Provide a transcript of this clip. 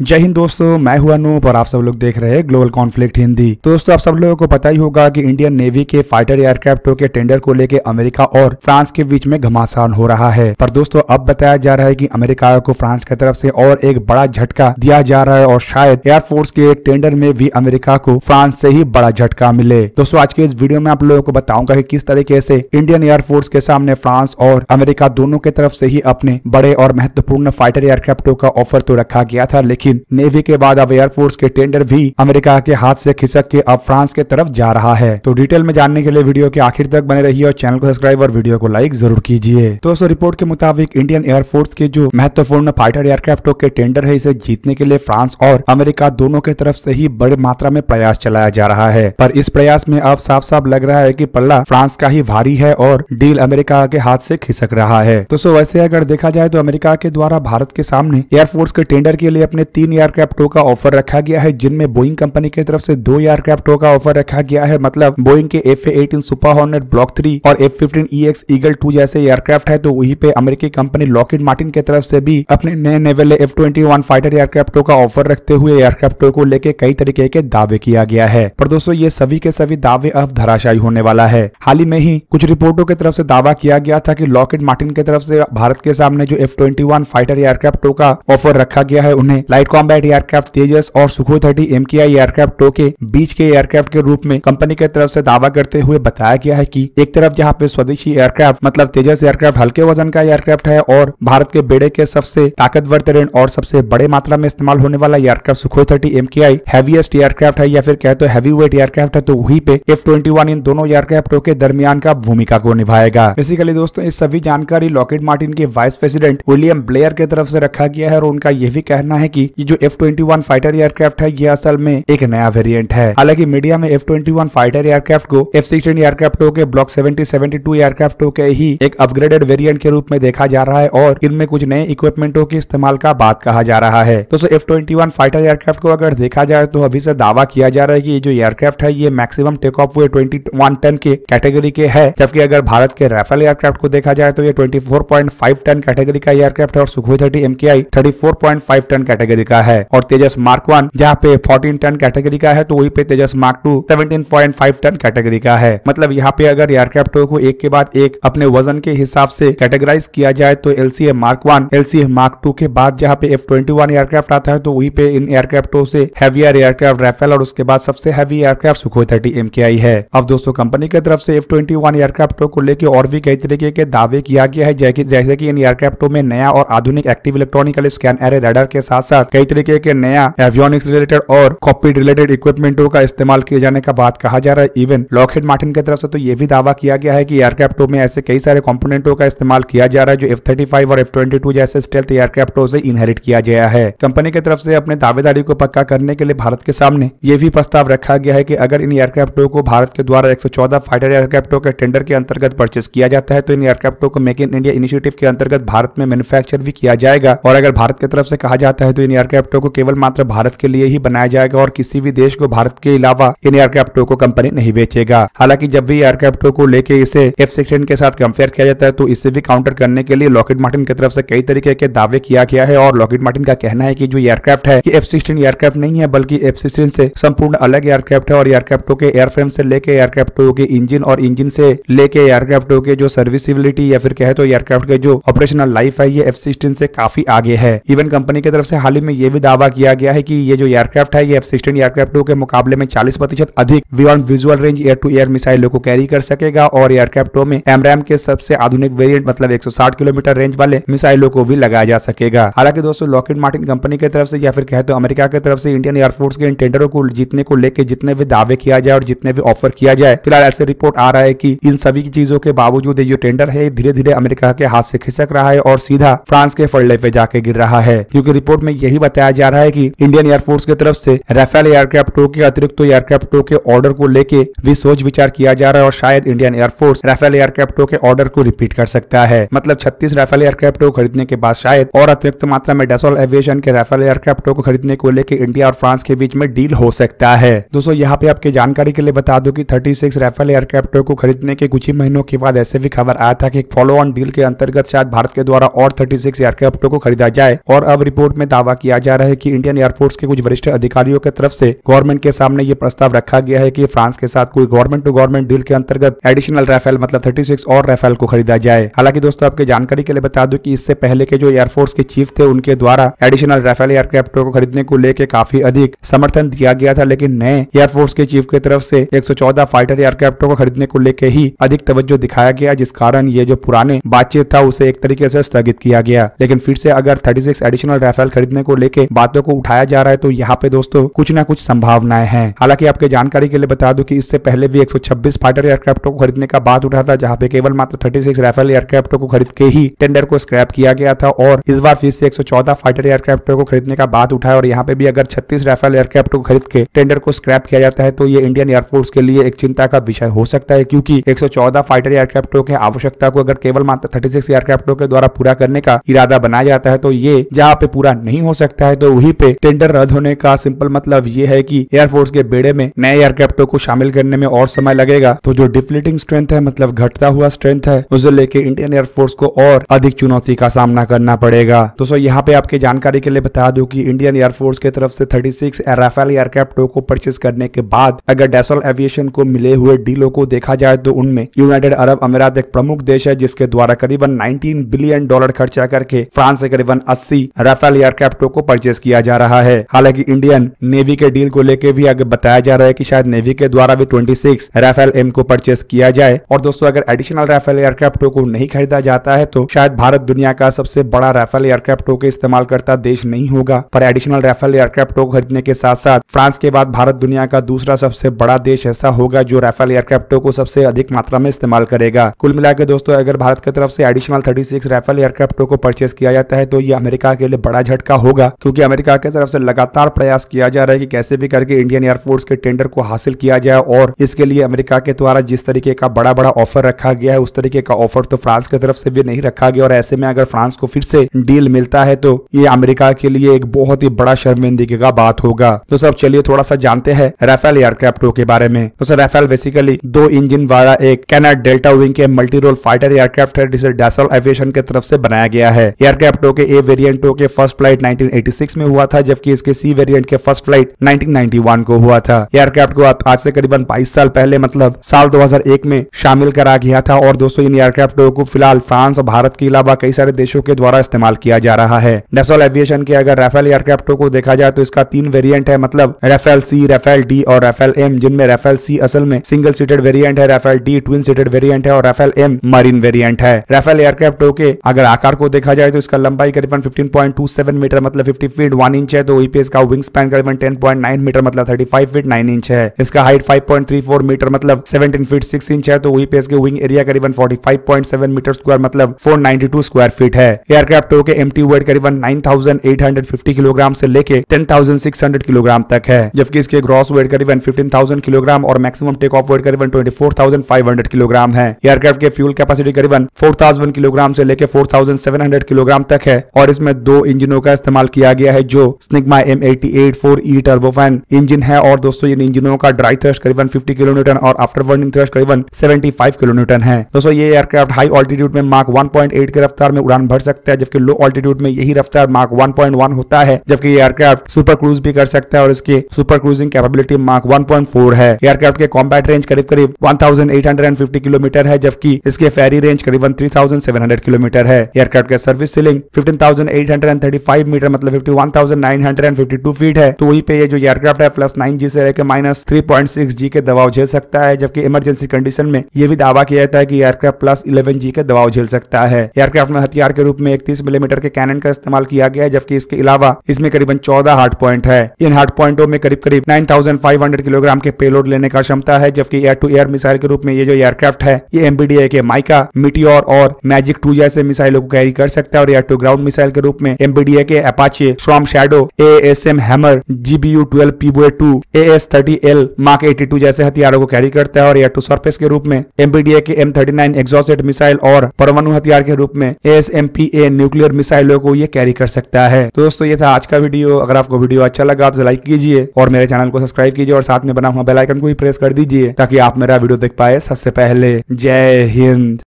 जय हिंद दोस्तों मैं हुआ अनूप और आप सब लोग देख रहे हैं ग्लोबल कॉन्फ्लिक्ट हिंदी दोस्तों आप सब लोगों को पता ही होगा कि इंडियन नेवी के फाइटर एयरक्राफ्टों के टेंडर को लेकर अमेरिका और फ्रांस के बीच में घमासान हो रहा है पर दोस्तों अब बताया जा रहा है कि अमेरिका को फ्रांस की तरफ से और एक बड़ा झटका दिया जा रहा है और शायद एयरफोर्स के टेंडर में भी अमेरिका को फ्रांस से ही बड़ा झटका मिले दोस्तों आज के इस वीडियो में आप लोगों को बताऊंगा की किस तरीके से इंडियन एयरफोर्स के सामने फ्रांस और अमेरिका दोनों के तरफ से ही अपने बड़े और महत्वपूर्ण फाइटर एयरक्राफ्टों का ऑफर तो रखा गया था लेकिन लेकिन नेवी के बाद अब एयरफोर्स के टेंडर भी अमेरिका के हाथ से खिसक के अब फ्रांस के तरफ जा रहा है तो डिटेल में जानने के लिए वीडियो के आखिर तक बने रही और चैनल को सब्सक्राइब और वीडियो को लाइक जरूर कीजिए तो दोस्तों रिपोर्ट के मुताबिक इंडियन एयरफोर्स के जो महत्वपूर्ण फाइटर एयरक्राफ्टों के टेंडर है इसे जीतने के लिए फ्रांस और अमेरिका दोनों के तरफ से ही बड़ी मात्रा में प्रयास चलाया जा रहा है पर इस प्रयास में अब साफ साफ लग रहा है की पल्ला फ्रांस का ही भारी है और डील अमेरिका के हाथ से खिसक रहा है दोस्तों वैसे अगर देखा जाए तो अमेरिका के द्वारा भारत के सामने एयरफोर्स के टेंडर के लिए अपने तीन एयरक्राफ्टों का ऑफर रखा गया है जिनमें बोइंग कंपनी की तरफ से दो एयरक्राफ्टों का ऑफर रखा गया है मतलब बोइंग के F eighteen super hornet block three और F fifteen E e X eagle two जैसे एयरक्राफ्ट है तो वहीं पे अमेरिकी कंपनी लॉकेट मार्टिन की तरफ से भी अपने नए naval F twenty one fighter एयरक्राफ्टों का ऑफर रखते हुए एयरक्राफ्टों को लेकर कई तरीके के दावे किया गया है पर दोस्तों ये सभी के सभी दावे अब धराशायी होने वाला है हाल ही में ही कुछ रिपोर्टों की तरफ से दावा किया गया था कि लॉकेट मार्टिन की तरफ से भारत के सामने जो एफ ट्वेंटी वन फाइटर एयरक्राफ्टों का ऑफर रखा गया है उन्हें light light combat aircraft Tejas और Sukhoi thirty M K I aircraft to के बीच के एयरक्राफ्ट के रूप में कंपनी की तरफ से दावा करते हुए बताया गया है कि एक तरफ यहाँ पे स्वदेशी एयरक्राफ्ट मतलब तेजस एयरक्राफ्ट हल्के वजन का एयरक्राफ्ट है और भारत के बेड़े के सबसे ताकतवर तरीन और सबसे बड़े मात्रा में इस्तेमाल होने वाला एयरक्राफ्ट सुखो थर्टी एम के आई हैवीएस्ट एयरक्राफ्ट है या फिर कहते हैवी वेट एयरक्राफ्ट है तो वही पे एफ ट्वेंटी वन इन दोनों एयरक्राफ्टों के दरमियान का भूमिका को निभाएगा बेसिकली दोस्तों इस सभी जानकारी लॉकेट मार्टिन के वाइस प्रेसिडेंट विलियम ब्लेयर की तरफ से रखा गया है और उनका यह भी कहना है कि ये जो F twenty one fighter aircraft है ये असल में एक नया वेरियंट है हालांकि मीडिया में F twenty one fighter aircraft को एफ सिक्स एयरक्राफ्ट के ब्लॉक सेवेंटी सेवेंटी टू एयरक्राफ्टों के ही एक अपग्रेडेड वेरियंट के रूप में देखा जा रहा है और इनमें कुछ नए इक्विपमेंटों के इस्तेमाल का बात कहा जा रहा है दोस्तों F twenty one fighter aircraft को अगर देखा जाए तो अभी से दावा किया जा रहा है की ये जो एयरक्राफ्ट है ये मैक्सिमम टेक ऑफ हुए ट्वेंटी वन टन के कैटेगरी के है जबकि अगर भारत के राफेल एयरक्राफ्ट को देखा जाए तो ये twenty four point five ton category का एयरक्राफ्ट है और Sukhoi thirty M K I thirty four point five ton category category का है और तेजस मार्क वन जहाँ पे फोर्टीन टन कैटेगरी का है तो वही पे Tejas mark two seventeen point five ton category का है मतलब यहाँ पे अगर एयरक्राफ्ट को एक के बाद एक अपने वजन के हिसाब से कैटेगराइज किया जाए तो LCA mark one LCA mark two के बाद जहाँ पे एफ ट्वेंटी वन एयरक्राफ्ट आता है तो वही पे इन एयरक्राफ्टों से हैवियर एयरक्राफ्ट राइफल और उसके बाद सबसे heavy aircraft Sukhoi thirty M K I है अब दोस्तों कंपनी की तरफ से एफ ट्वेंटी वन एयरक्राफ्टों को लेकर और भी कई तरीके के दावे किया गया है जैसे की इन एयरक्राफ्टों में नया और आधुनिक active electronical scan array radar के साथ साथ साथ कई तरीके के नया एवियोनिक्स रिलेटेड और कॉपीड रिलेटेड इक्विपमेंटों का इस्तेमाल किए जाने का बात कहा जा रहा है इवन लॉकहेड मार्टिन की तरफ से तो ये भी दावा किया गया है कि एयरक्राफ्टों में ऐसे कई सारे कॉम्पोनेंटों का इस्तेमाल किया जा रहा है जो एफ थर्टी फाइव और एफ ट्वेंटी टू जैसे स्टेल्थ एयरक्राफ्टों से इनहेरिट किया गया है कंपनी की तरफ से अपने दावेदारी को पक्का करने के लिए भारत के सामने ये भी प्रस्ताव रखा गया है की अगर इन एयरक्राफ्टों को भारत के द्वारा एक फाइटर एयरक्राफ्टों के टेंडर के अंतर्गत परचेस किया जाता है तो इन एयरक्राफ्टों को मेक इन इंडिया इनिशिएटिव के अंतर्गत भारत में मैन्युफैक्चर भी किया जाएगा और अगर भारत की तरफ से कहा जाता है तो इन एयरक्राफ्टों को केवल मात्र भारत के लिए ही बनाया जाएगा और किसी भी देश को भारत के अलावा इन एयरक्राफ्टों को कंपनी नहीं बेचेगा हालांकि जब भी एयरक्राफ्टों को लेके इसे एफ सिक्सटीन के साथ कंपेयर किया जाता है तो इसे भी काउंटर करने के लिए लॉकेट मार्टिन की तरफ से कई तरीके के दावे किया गया है और लॉकेट मार्टिन का कहना है की जो एयरक्राफ्ट है एफ सिक्सटीन एयरक्राफ्ट नहीं है बल्कि एफ सिक्सटीन से संपूर्ण अलग एयरक्राफ्ट है और एयरक्राफ्टों के एयरफ्रेम से लेके एयरक्राफ्टों के इंजिन और इंजिन से लेके एयरक्राफ्टों के जो सर्विसिबिलिटी या फिर कहे तो एयरक्राफ्ट के जो ऑपरेशनल लाइफ है ये एफ सिक्सटीन से काफी आगे है इवन कंपनी की तरफ से हाल ही में यह भी दावा किया गया है कि ये जो एयरक्राफ्ट है ये एफ सिक्सटीन एयरक्राफ्ट के मुकाबले में चालीस प्रतिशत अधिक beyond visual range air to air मिसाइलों को कैरी कर सकेगा और एयरक्राफ्ट में एमरैम के सबसे आधुनिक वेरियंट मतलब एक किलोमीटर रेंज वाले मिसाइलों को भी लगाया जा सकेगा हालांकि दोस्तों लॉकेट मार्टिन कंपनी की तरफ से या फिर कहे तो अमेरिका की तरफ से इंडियन एयरफोर्स के इन टेंडरों को जीतने को लेकर जितने भी दावे किया जाए और जितने भी ऑफर किया जाए फिलहाल ऐसे रिपोर्ट आ रहा है की इन सभी चीजों के बावजूद जो टेंडर है धीरे धीरे अमेरिका के हाथ से खिसक रहा है और सीधा फ्रांस के फल्डे पे जाके गिर रहा है क्योंकि रिपोर्ट में यही भी बताया जा रहा है कि इंडियन एयरफोर्स की तरफ से राफेल एयरक्राफ्ट के अतिरिक्त एयरक्राफ्ट के ऑर्डर को लेके भी सोच विचार किया जा रहा है और शायद इंडियन एयरफोर्स राफेल एयरक्राफ्ट के ऑर्डर को रिपीट कर सकता है मतलब छत्तीस राफेल एयरक्राफ्ट को खरीदने के बाद शायद और अतिरिक्त मात्रा में डेसोल एविएशन के राफेल एयरक्राफ्ट को खरीदने को लेकर इंडिया और फ्रांस के बीच में डील हो सकता है दोस्तों यहाँ पे आपके जानकारी के लिए बता दो की थर्टी सिक्स राफेल एयरक्राफ्ट को खरीदने के कुछ ही महीनों के बाद ऐसे भी खबर आया था की फॉलो ऑन डील के अंतर्गत शायद भारत के द्वारा और थर्टी सिक्स एयरक्राफ्ट को खरीदा जाए और अब रिपोर्ट में दावा किया जा रहा है कि इंडियन एयरफोर्स के कुछ वरिष्ठ अधिकारियों की तरफ से गवर्नमेंट के सामने ये प्रस्ताव रखा गया है कि फ्रांस के साथ कोई गवर्नमेंट टू गवर्नमेंट डील के अंतर्गत एडिशनल राफेल मतलब 36 और राफेल को खरीदा जाए हालांकि दोस्तों आपके जानकारी के लिए बता दूं की इससे पहले के जो एयरफोर्स के चीफ थे उनके द्वारा एडिशनल राफेल एयरक्राफ्ट को खरीदने को लेकर काफी अधिक समर्थन दिया गया था लेकिन नए एयरफोर्स के चीफ की तरफ से एक फाइटर एयरक्राफ्ट को खरीदने को लेकर ही अधिक तवज्जो दिखाया गया जिस कारण ये जो पुराने बातचीत था उसे एक तरीके से स्थगित किया गया लेकिन फिर से अगर 36 एडिशनल राफेल खरीदने को लेके बातों को उठाया जा रहा है तो यहाँ पे दोस्तों कुछ ना कुछ संभावनाएं हैं हालांकि आपके जानकारी के लिए बता दो की इससे पहले भी एक फाइटर एयरक्राफ्टों को खरीदने का बात उठा था जहाँ पे केवल मात्र 36 राइफल एयरक्राफ्टों को खरीद के ही टेंडर को स्क्रैप किया गया था और इस बार फिर से एक फाइटर एयरक्राफ्टों को खरीदने का बात उठा और यहाँ पे भी अगर छत्तीस राइफल एयरक्राफ्ट को खरीद के टेंडर को स्क्रैप किया जाता है तो ये इंडियन एयरफोर्स के लिए एक चिंता का विषय हो सकता है क्योंकि 114 फाइटर एयरक्राफ्टों की आवश्यकता को अगर केवल मात्र 36 एयरक्राफ्टों के द्वारा पूरा करने का इरादा बनाया जाता है तो ये जहाँ पे पूरा नहीं हो सकता सकता है तो वही पे टेंडर रद्द होने का सिंपल मतलब ये है की एयरफोर्स के बेड़े में नए एयरक्राफ्टो को शामिल करने में और समय लगेगा तो जो डिफ्लेटिंग स्ट्रेंथ है मतलब घटता हुआ स्ट्रेंथ है उसे लेके इंडियन एयरफोर्स को और अधिक चुनौती का सामना करना पड़ेगा दोस्तों यहाँ पे आपके जानकारी के लिए बता दो की इंडियन एयरफोर्स के तरफ से थर्टी सिक्स राफेल एयरक्राफ्ट को परचेस करने के बाद अगर डेसोल एविएशन को मिले हुए डीलों को देखा जाए तो उनमें यूनाइटेड अरब अमीरात एक प्रमुख देश है जिसके द्वारा करीबन 19 बिलियन डॉलर खर्चा करके फ्रांस से करीबन 80 राफेल एयरक्राफ्ट हेलीकॉप्टरों को परचेज किया जा रहा है हालांकि इंडियन नेवी के डील को लेकर भी आगे बताया जा रहा है की शायद नेवी के द्वारा भी ट्वेंटी सिक्स राफेल एम को परचेस किया जाए और दोस्तों अगर एडिशनल राफेल एयरक्राफ्टो को नहीं खरीदा जाता है तो शायद भारत दुनिया का सबसे बड़ा राफेल एयरक्राफ्टो के इस्तेमाल करता देश नहीं होगा पर एडिशनल राफेल एयरक्राफ्टो को खरीदने के साथ साथ फ्रांस के बाद भारत दुनिया का दूसरा सबसे बड़ा देश ऐसा होगा जो राफेल एयरक्राफ्ट को सबसे अधिक मात्रा में इस्तेमाल करेगा कुल मिलाकर दोस्तों अगर भारत की तरफ से additional thirty six Rafale aircraft को परचेस किया जाता है तो ये अमेरिका के लिए बड़ा झटका होगा होगा क्योंकि अमेरिका की तरफ से लगातार प्रयास किया जा रहा है कि कैसे भी करके इंडियन एयरफोर्स के टेंडर को हासिल किया जाए और इसके लिए अमेरिका के द्वारा जिस तरीके का बड़ा बड़ा ऑफर रखा गया है उस तरीके का ऑफर तो फ्रांस की तरफ से भी नहीं रखा गया और ऐसे में अगर फ्रांस को फिर से डील मिलता है तो ये अमेरिका के लिए एक बहुत ही बड़ा शर्मिंदगी का बात होगा तो सब चलिए थोड़ा सा जानते हैं राफेल एयरक्राफ्टों के बारे में तो सर राफेल बेसिकली दो इंजन वाला एक कैनड डेल्टा विंग के मल्टी रोल फाइटर एयरक्राफ्ट है जिसे डेसल एविएशन के तरफ से बनाया गया है एयरक्राफ्टों के ए वेरियंटो के फर्स्ट फ्लाइट नाइनटीन 1986 में हुआ था जबकि इसके सी वेरिएंट के फर्स्ट फ्लाइट 1991 को हुआ था एयरक्राफ्ट को आज से करीबन 22 साल पहले मतलब साल 2001 में शामिल करा गया था और दोस्तों इन एयरक्राफ्ट को फिलहाल फ्रांस और भारत के अलावा कई सारे देशों के द्वारा इस्तेमाल किया जा रहा है नेशनल एविएशन के अगर राफेल एयरक्राफ्ट को देखा जाए तो इसका तीन वेरियंट है मतलब रेफेल सी रेफेल डी और रेफेल एम जिनमें रेफेल सी असल में सिंगल सीटेड वेरियंट है Rafale D twin seated variant है और रेफेल एम मरीन वेरियंट है रेफेल एयरक्राफ्ट के अगर आकार को देखा जाए तो इसका लंबाई करीबन फिफ्टीन मीटर मतलब मतलब फिफ्टी फीट वन इंच है तो वहीं पे इसका विंग स्पैन करीबन टेन पॉइंट नाइन मीटर मतलब thirty five feet nine inch है इसका height five point three four metre मतलब सेवेंटीन फीट सिक्स इंच है तो वहीं पे विंग एरिया करीबन forty five point seven metre square मतलब four ninety two square feet है एयरक्राफ्ट के एम टी वेट करीबन nine thousand eight hundred fifty kilogram से लेके ten thousand six hundred kilogram तक है जबकि इसके ग्रॉस वेट करीबन फिफ्टीन थाउजेंड किलोग्राम और मैक्सिम टेक ऑफ वेट करीबन twenty four thousand five hundred kilogram है एयरक्राफ्ट के फ्यूल कैपेसिटी करीबन फोर थाउजेंड किलोग्राम से लेकर four thousand seven hundred kilogram तक है और इसमें दो इंजनों का इस्तेमाल इस्तेमाल किया गया है जो Snecma M eighty eight four E turbofan engine है और दोस्तों इन इंजनों का ड्राई थ्रस्ट करीबन 50 किलोमीटर और आफ्टर वर्निंग थ्रस्ट करीबन 75 किलो न्यूटन है दोस्तों ये एयरक्राफ्ट हाई ऑल्टीट्यूड में मार्क 1.8 की रफ्तार में उड़ान भर सकता है जबकि लो ऑल्टीट्यूड में यही रफ्तार मार्क वन होता है जबकि ये एयरक्राफ्ट सुपर क्रूज भी कर सकता है और इसकी सुपर क्रूजिंग कैपेबिलिटी मार्क 1.4 है एयरक्राफ्ट के कॉम्बैट रेंज करीब करीब 1850 किलोमीटर है जबकि इसके फेरी रेंज करीबन 3700 किलोमीटर है एयरक्राफ्ट का सर्विस सीलिंग 15835 मीटर मतलब fifty one thousand nine hundred and fifty two feet है तो वही पे ये जो एयरक्राफ्ट है प्लस नाइन जी से लेकर minus three point six G के दबाव झेल सकता है जबकि इमरजेंसी कंडीशन में यह भी दावा किया जाता है कि एयरक्राफ्ट प्लस इलेवन जी के दबाव झेल सकता है एयरक्राफ्ट में हथियार के रूप में इकतीस मिलीमीटर के कैनन का इस्तेमाल किया गया है जबकि इसके अलावा इसमें करीबन चौदह हार्ट पॉइंट है इन हार्ट पॉइंटों में करीब करीब nine thousand five hundred kilogram के पेलोड लेने का क्षमता है जबकि एयर टू एयर मिसाइल के रूप में ये जो एयरक्राफ्ट है ये एमबीडीए के माइका मिटियोर और मैजिक टू जैसे मिसाइलों को कैरी कर सकता है और एयर टू ग्राउंड मिसाइल के रूप में एमबीडीए के एपा Apache, Storm Shadow, ASM Hammer, GBU 12 PBOA 2, AS30L, Mark 82 जैसे हथियारों को कैरी करता है और एयर टू सरफेस के रूप में एमबीडीए के M thirty nine Exocet missile और परमाणु हथियार के रूप में S M P A nuclear मिसाइलों को ये कैरी कर सकता है तो दोस्तों ये था आज का वीडियो अगर आपको वीडियो अच्छा लगा तो लाइक कीजिए और मेरे चैनल को सब्सक्राइब कीजिए और साथ में बना हुआ बेलाइकन को भी प्रेस कर दीजिए ताकि आप मेरा वीडियो देख पाए सबसे पहले जय हिंद